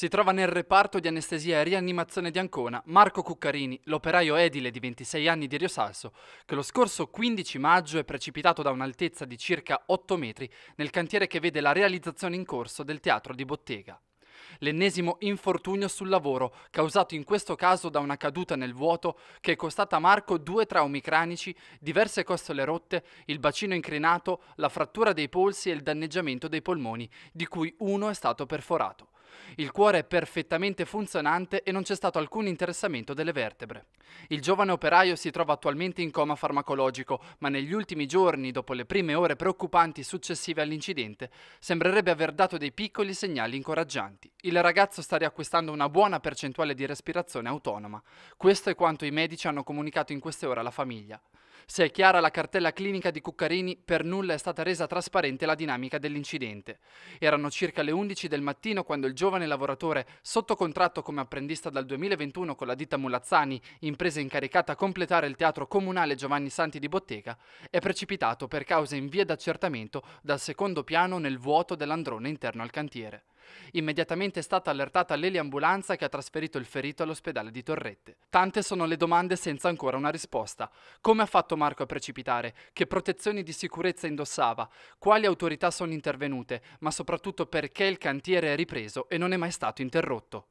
Si trova nel reparto di anestesia e rianimazione di Ancona Marco Cuccarini, l'operaio edile di 26 anni di Riosalso, che lo scorso 15 maggio è precipitato da un'altezza di circa 8 metri nel cantiere che vede la realizzazione in corso del teatro di Bottega. L'ennesimo infortunio sul lavoro, causato in questo caso da una caduta nel vuoto che è costata a Marco due traumi cranici, diverse costole rotte, il bacino incrinato, la frattura dei polsi e il danneggiamento dei polmoni, di cui uno è stato perforato. Il cuore è perfettamente funzionante e non c'è stato alcun interessamento delle vertebre. Il giovane operaio si trova attualmente in coma farmacologico, ma negli ultimi giorni, dopo le prime ore preoccupanti successive all'incidente, sembrerebbe aver dato dei piccoli segnali incoraggianti. Il ragazzo sta riacquistando una buona percentuale di respirazione autonoma. Questo è quanto i medici hanno comunicato in queste ore alla famiglia. Se è chiara la cartella clinica di Cuccarini, per nulla è stata resa trasparente la dinamica dell'incidente. Erano circa le 11 del mattino quando il giovane lavoratore, sotto contratto come apprendista dal 2021 con la ditta Mulazzani, impresa incaricata a completare il teatro comunale Giovanni Santi di Bottega, è precipitato per cause in via d'accertamento dal secondo piano nel vuoto dell'androne interno al cantiere. Immediatamente è stata allertata l'eliambulanza che ha trasferito il ferito all'ospedale di Torrette. Tante sono le domande senza ancora una risposta. Come ha fatto Marco a precipitare? Che protezioni di sicurezza indossava? Quali autorità sono intervenute? Ma soprattutto perché il cantiere è ripreso e non è mai stato interrotto?